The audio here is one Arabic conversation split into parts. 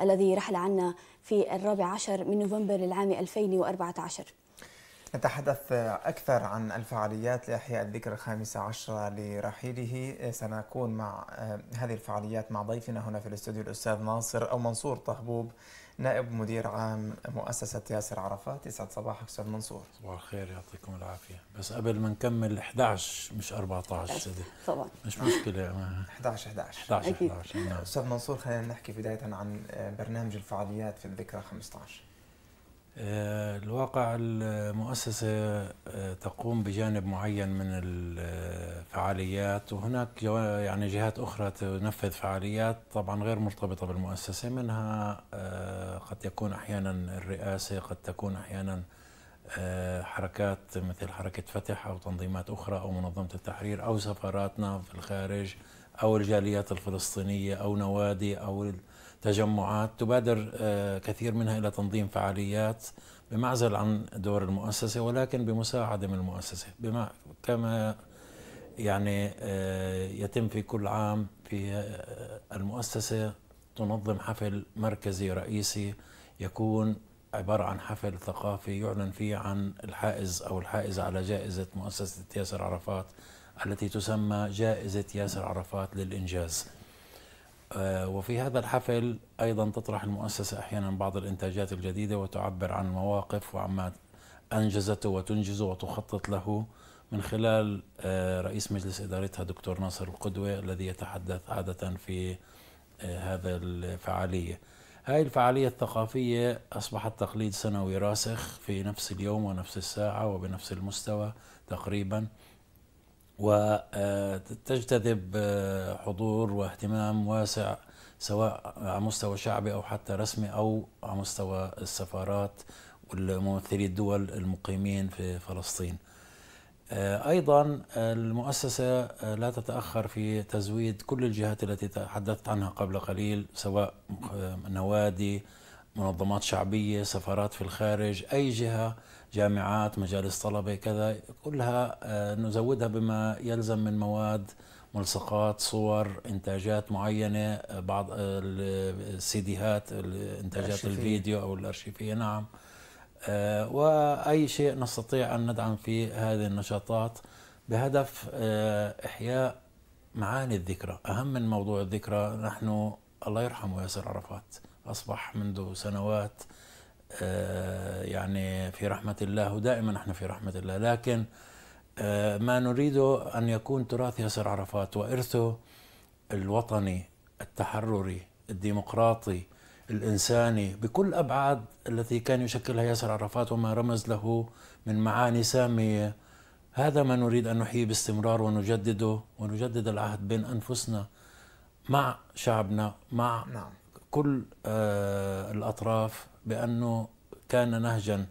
الذي رحل عنا في الرابع عشر من نوفمبر للعام 2014 نتحدث أكثر عن الفعاليات لإحياء الذكرى الخامسة عشرة لرحيله سنكون مع آه، هذه الفعاليات مع ضيفنا هنا في الاستوديو الأستاذ ناصر أو منصور طهبوب نائب مدير عام مؤسسة ياسر عرفات يسعد صباحك أستاذ منصور صباح الخير يعطيكم العافية بس قبل ما نكمل 11 مش 14 سيدة طبعا مش مشكلة 11 11 11 أكيد. 11 نعم. أستاذ منصور خلينا نحكي بداية عن برنامج الفعاليات في الذكرى 15 آه، الواقع المؤسسة آه، تقوم بجانب معين من الفعاليات وهناك يعني جهات أخرى تنفذ فعاليات طبعا غير مرتبطة بالمؤسسة منها آه، قد يكون أحيانا الرئاسة قد تكون أحيانا حركات مثل حركة فتح أو تنظيمات أخرى أو منظمة التحرير أو سفاراتنا في الخارج أو الجاليات الفلسطينية أو نوادي أو تجمعات تبادر آه، كثير منها إلى تنظيم فعاليات بمعزل عن دور المؤسسة ولكن بمساعدة من المؤسسة بما كما يعني آه، يتم في كل عام في آه، المؤسسة تنظم حفل مركزي رئيسي يكون عبارة عن حفل ثقافي يعلن فيه عن الحائز أو الحائز على جائزة مؤسسة ياسر عرفات التي تسمى جائزة ياسر عرفات للإنجاز آه، وفي هذا الحفل أيضا تطرح المؤسسة أحيانا بعض الإنتاجات الجديدة وتعبر عن المواقف وعما أنجزته وتنجزه وتخطط له من خلال آه، رئيس مجلس إدارتها دكتور ناصر القدوة الذي يتحدث عادة في آه، هذا الفعالية هذه الفعالية الثقافية أصبحت تقليد سنوي راسخ في نفس اليوم ونفس الساعة وبنفس المستوى تقريباً وتجتذب آه، حضور واهتمام واسع سواء على مستوى شعبي او حتى رسمي او على مستوى السفارات والممثلي الدول المقيمين في فلسطين. آه، ايضا آه، المؤسسه لا تتاخر في تزويد كل الجهات التي تحدثت عنها قبل قليل سواء نوادي منظمات شعبيه سفارات في الخارج اي جهه جامعات مجالس طلبة كذا كلها آه، نزودها بما يلزم من مواد ملصقات صور انتاجات معينة آه، بعض آه، السيديهات انتاجات الفيديو أو الأرشيفية نعم وأي شيء نستطيع أن ندعم في هذه النشاطات بهدف إحياء معاني الذكرى أهم من موضوع الذكرى نحن الله يرحمه ياسر عرفات أصبح منذ سنوات آه، يعني في رحمة الله ودائما نحن في رحمة الله لكن آه، ما نريده أن يكون تراث ياسر عرفات وإرثه الوطني التحرري الديمقراطي الإنساني بكل أبعاد التي كان يشكلها ياسر عرفات وما رمز له من معاني سامية هذا ما نريد أن نحييه باستمرار ونجدده ونجدد العهد بين أنفسنا مع شعبنا مع نعم. كل آه، الأطراف بأنه كان نهجا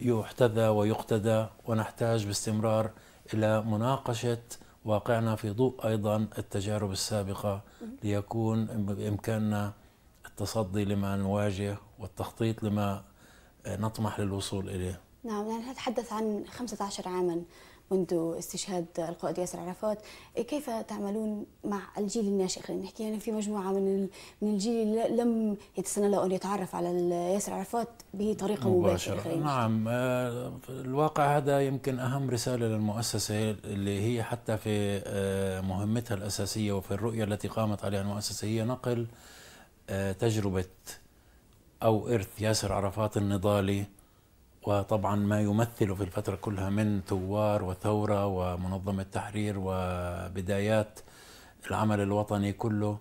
يحتذى ويقتدى ونحتاج باستمرار إلى مناقشة واقعنا في ضوء أيضا التجارب السابقة ليكون بإمكاننا التصدي لما نواجه والتخطيط لما نطمح للوصول إليه نعم نحن يعني نتحدث عن 15 عاما منذ استشهاد القائد ياسر عرفات كيف تعملون مع الجيل الناشئ خلينا نحكي يعني في مجموعه من من الجيل لم يتسنى له ان يتعرف على ياسر عرفات بطريقه مباشره, مباشرة. نعم آه، الواقع هذا يمكن اهم رساله للمؤسسه اللي هي حتى في آه، مهمتها الاساسيه وفي الرؤيه التي قامت عليها المؤسسه هي نقل آه، تجربه او ارث ياسر عرفات النضالي وطبعا ما يمثل في الفترة كلها من ثوار وثورة ومنظمة تحرير وبدايات العمل الوطني كله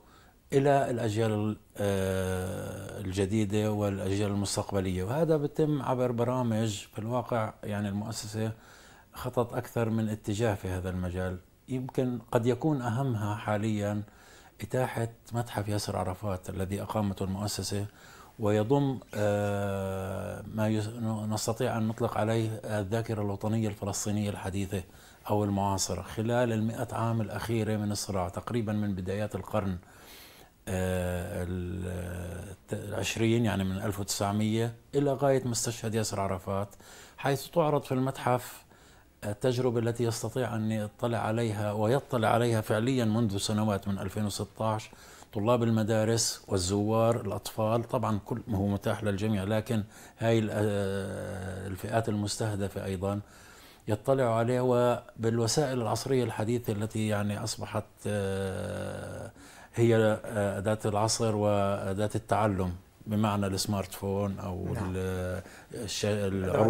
إلى الأجيال آه، الجديدة والأجيال المستقبلية وهذا بتم عبر برامج في الواقع يعني المؤسسة خطط أكثر من اتجاه في هذا المجال يمكن قد يكون أهمها حاليا إتاحة متحف ياسر عرفات الذي أقامته المؤسسة ويضم آه، ما نستطيع أن نطلق عليه الذاكرة الوطنية الفلسطينية الحديثة أو المعاصرة خلال المئة عام الأخيرة من الصراع تقريبا من بدايات القرن آه، العشرين يعني من 1900 إلى غاية مستشهد ياسر عرفات حيث تعرض في المتحف التجربة التي يستطيع أن يطلع عليها ويطلع عليها فعليا منذ سنوات من 2016 طلاب المدارس والزوار الأطفال طبعا كل ما هو متاح للجميع لكن هاي آه، الفئات المستهدفة أيضا يطلعوا عليه وبالوسائل العصرية الحديثة التي يعني أصبحت آه، هي أداة العصر وأداة التعلم بمعنى السمارت فون أو نعم. آه،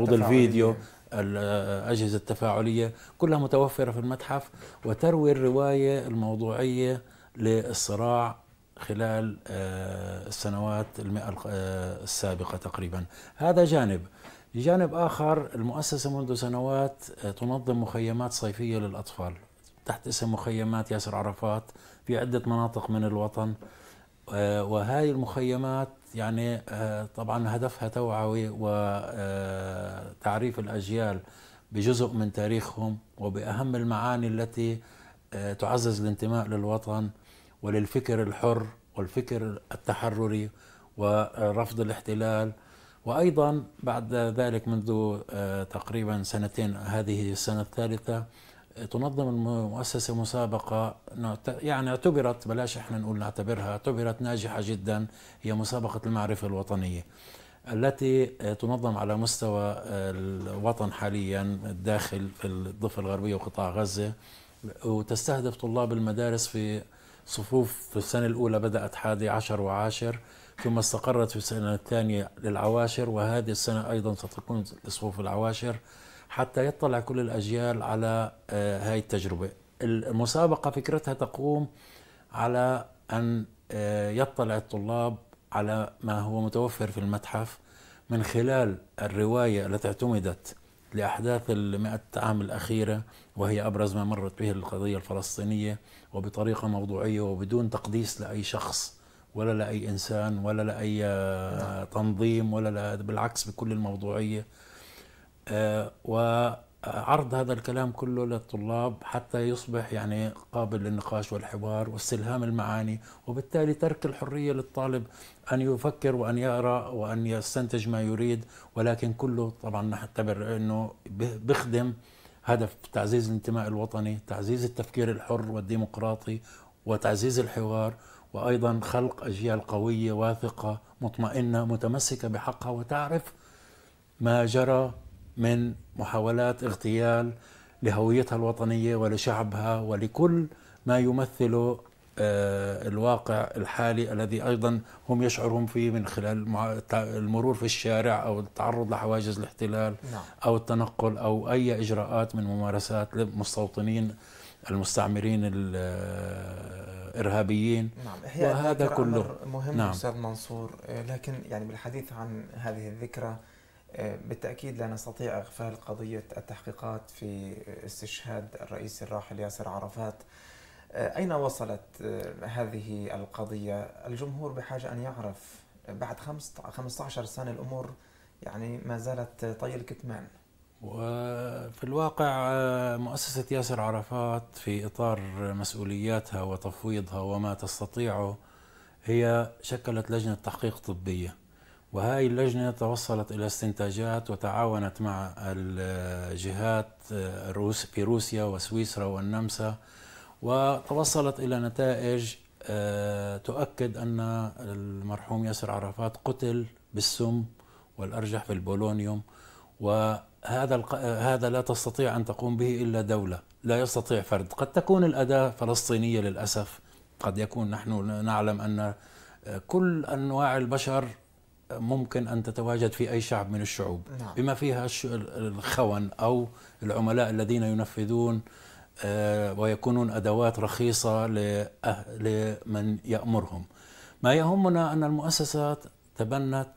الفيديو الأجهزة التفاعلية كلها متوفرة في المتحف وتروي الرواية الموضوعية للصراع خلال آه، السنوات المئة آه، السابقة تقريبا هذا جانب جانب آخر المؤسسة منذ سنوات آه، تنظم مخيمات صيفية للأطفال تحت اسم مخيمات ياسر عرفات في عدة مناطق من الوطن وهذه المخيمات يعني طبعا هدفها توعوي وتعريف الأجيال بجزء من تاريخهم وبأهم المعاني التي تعزز الانتماء للوطن وللفكر الحر والفكر التحرري ورفض الاحتلال وأيضا بعد ذلك منذ آه، تقريبا سنتين هذه السنة الثالثة تنظم المؤسسة مسابقة يعني اعتبرت بلاش احنا نقول نعتبرها اعتبرت ناجحة جدا هي مسابقة المعرفة الوطنية التي آه، تنظم على مستوى آه، الوطن حاليا الداخل في الضفة الغربية وقطاع غزة وتستهدف طلاب المدارس في صفوف في السنة الأولى بدأت حادي عشر وعاشر ثم استقرت في السنة الثانية للعواشر وهذه السنة أيضا ستكون لصفوف العواشر حتى يطلع كل الأجيال على هاي آه، التجربة المسابقة فكرتها تقوم على أن آه، يطلع الطلاب على ما هو متوفر في المتحف من خلال الرواية التي اعتمدت لأحداث المئة عام الأخيرة وهي أبرز ما مرت به القضية الفلسطينية وبطريقة موضوعية وبدون تقديس لأي شخص ولا لأي إنسان ولا لأي آه، تنظيم ولا لا بالعكس بكل الموضوعية آه، و عرض هذا الكلام كله للطلاب حتى يصبح يعني قابل للنقاش والحوار واستلهام المعاني وبالتالي ترك الحرية للطالب أن يفكر وأن يقرأ وأن يستنتج ما يريد ولكن كله طبعا نعتبر أنه بخدم هدف تعزيز الانتماء الوطني تعزيز التفكير الحر والديمقراطي وتعزيز الحوار وأيضا خلق أجيال قوية واثقة مطمئنة متمسكة بحقها وتعرف ما جرى من محاولات اغتيال لهويتها الوطنيه ولشعبها ولكل ما يمثله آه، الواقع الحالي الذي ايضا هم يشعرون فيه من خلال المرور في الشارع او التعرض لحواجز الاحتلال نعم. او التنقل او اي اجراءات من ممارسات للمستوطنين المستعمرين الارهابيين آه، نعم. وهذا كله مهم نعم. استاذ منصور آه، لكن يعني بالحديث عن هذه الذكرى آه، بالتأكيد لا نستطيع إغفال قضية التحقيقات في استشهاد الرئيس الراحل ياسر عرفات آه، أين وصلت آه، هذه القضية؟ الجمهور بحاجة أن يعرف بعد 15 سنة الأمور يعني ما زالت طي الكتمان وفي الواقع مؤسسة ياسر عرفات في إطار مسؤولياتها وتفويضها وما تستطيعه هي شكلت لجنة تحقيق طبية وهذه اللجنة توصلت إلى استنتاجات وتعاونت مع الجهات آه، في روسيا وسويسرا والنمسا وتوصلت إلى نتائج آه، تؤكد أن المرحوم ياسر عرفات قتل بالسم والأرجح في البولونيوم وهذا آه، هذا لا تستطيع أن تقوم به إلا دولة لا يستطيع فرد قد تكون الأداة فلسطينية للأسف قد يكون نحن نعلم أن كل أنواع البشر ممكن أن تتواجد في أي شعب من الشعوب نعم. بما فيها الخون أو العملاء الذين ينفذون آه، ويكونون أدوات رخيصة لمن يأمرهم ما يهمنا أن المؤسسات تبنت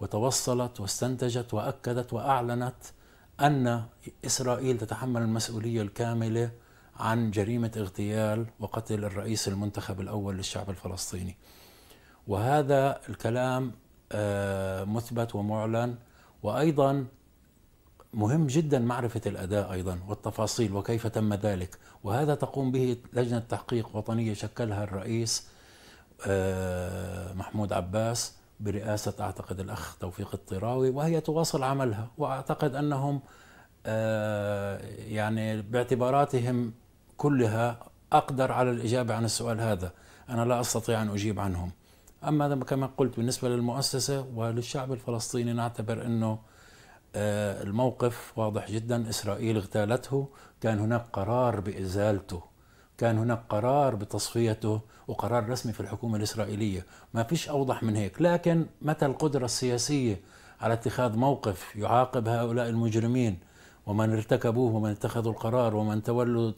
وتوصلت واستنتجت وأكدت وأعلنت أن إسرائيل تتحمل المسؤولية الكاملة عن جريمة اغتيال وقتل الرئيس المنتخب الأول للشعب الفلسطيني وهذا الكلام آه، مثبت ومعلن وايضا مهم جدا معرفة الأداء أيضا والتفاصيل وكيف تم ذلك وهذا تقوم به لجنة تحقيق وطنية شكلها الرئيس آه، محمود عباس برئاسة أعتقد الأخ توفيق الطراوي وهي تواصل عملها وأعتقد أنهم آه، يعني باعتباراتهم كلها أقدر على الإجابة عن السؤال هذا أنا لا أستطيع أن أجيب عنهم أما كما قلت بالنسبة للمؤسسة وللشعب الفلسطيني نعتبر أنه آه، الموقف واضح جدا إسرائيل اغتالته كان هناك قرار بإزالته كان هناك قرار بتصفيته وقرار رسمي في الحكومة الإسرائيلية ما فيش أوضح من هيك لكن متى القدرة السياسية على اتخاذ موقف يعاقب هؤلاء المجرمين ومن ارتكبوه ومن اتخذوا القرار ومن تولوا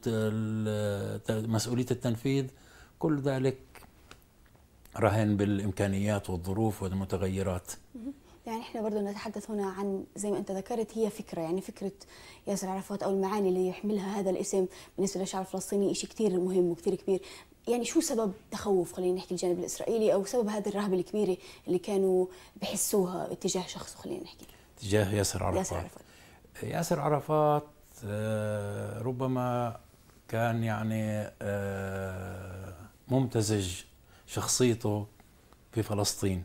مسؤولية التنفيذ كل ذلك رهن بالامكانيات والظروف والمتغيرات يعني احنا برضو نتحدث هنا عن زي ما انت ذكرت هي فكره يعني فكره ياسر عرفات او المعاني اللي يحملها هذا الاسم بالنسبه للشعب الفلسطيني شيء كثير مهم وكثير كبير يعني شو سبب تخوف خلينا نحكي الجانب الاسرائيلي او سبب هذه الرهبه الكبيره اللي كانوا بحسوها اتجاه شخصه خلينا نحكي اتجاه ياسر عرفات ياسر عرفات, ياسر عرفات آه، ربما كان يعني آه، ممتزج شخصيته في فلسطين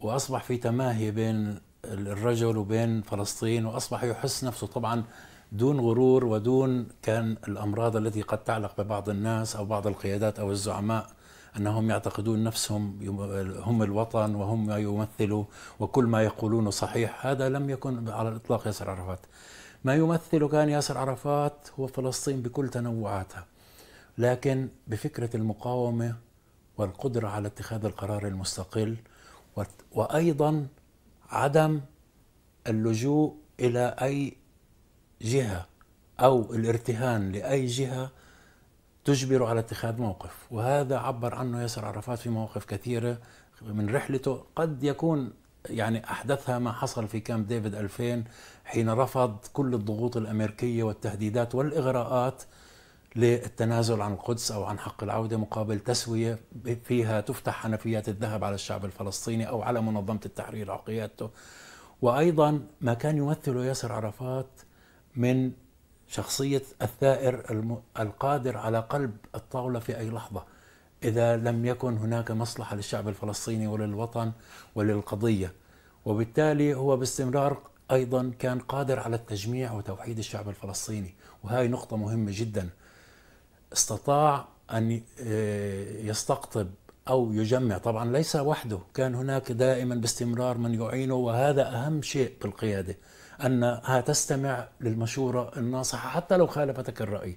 واصبح في تماهي بين الرجل وبين فلسطين واصبح يحس نفسه طبعا دون غرور ودون كان الامراض التي قد تعلق ببعض الناس او بعض القيادات او الزعماء انهم يعتقدون نفسهم هم الوطن وهم ما يمثلوا وكل ما يقولونه صحيح هذا لم يكن على الاطلاق ياسر عرفات ما يمثله كان ياسر عرفات هو فلسطين بكل تنوعاتها لكن بفكره المقاومه والقدره على اتخاذ القرار المستقل وايضا عدم اللجوء الى اي جهه او الارتهان لاي جهه تجبر على اتخاذ موقف وهذا عبر عنه ياسر عرفات في مواقف كثيره من رحلته قد يكون يعني احدثها ما حصل في كامب ديفيد 2000 حين رفض كل الضغوط الامريكيه والتهديدات والاغراءات للتنازل عن القدس او عن حق العوده مقابل تسويه فيها تفتح حنفيات الذهب على الشعب الفلسطيني او على منظمه التحرير قيادته وايضا ما كان يمثله ياسر عرفات من شخصيه الثائر القادر على قلب الطاوله في اي لحظه اذا لم يكن هناك مصلحه للشعب الفلسطيني وللوطن وللقضيه وبالتالي هو باستمرار ايضا كان قادر على التجميع وتوحيد الشعب الفلسطيني وهي نقطه مهمه جدا استطاع أن آه، يستقطب أو يجمع طبعا ليس وحده كان هناك دائما باستمرار من يعينه وهذا أهم شيء بالقيادة أنها تستمع للمشورة الناصحة حتى لو خالفتك الرأي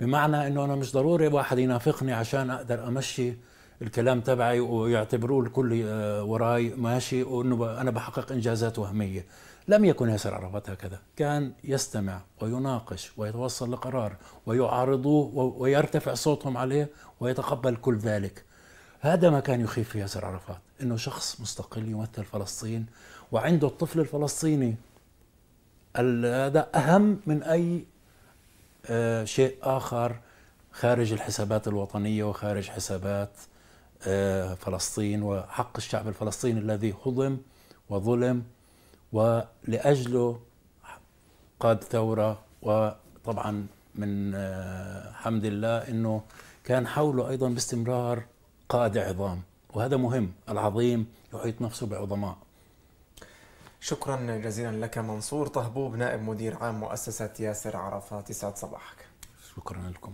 بمعنى أنه أنا مش ضروري واحد ينافقني عشان أقدر أمشي الكلام تبعي ويعتبروه الكل آه، وراي ماشي وأنه أنا بحقق إنجازات وهمية لم يكن ياسر عرفات هكذا كان يستمع ويناقش ويتوصل لقرار ويعارضوه ويرتفع صوتهم عليه ويتقبل كل ذلك هذا ما كان يخيف في ياسر عرفات انه شخص مستقل يمثل فلسطين وعنده الطفل الفلسطيني هذا اهم من اي آه، شيء اخر خارج الحسابات الوطنيه وخارج حسابات آه، فلسطين وحق الشعب الفلسطيني الذي هضم وظلم ولأجله قاد ثورة وطبعا من آه، حمد الله أنه كان حوله أيضا باستمرار قادة عظام وهذا مهم العظيم يحيط نفسه بعظماء شكرا جزيلا لك منصور طهبوب نائب مدير عام مؤسسة ياسر عرفات يسعد صباحك شكرا لكم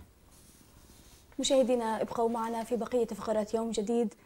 مشاهدينا ابقوا معنا في بقية فقرات يوم جديد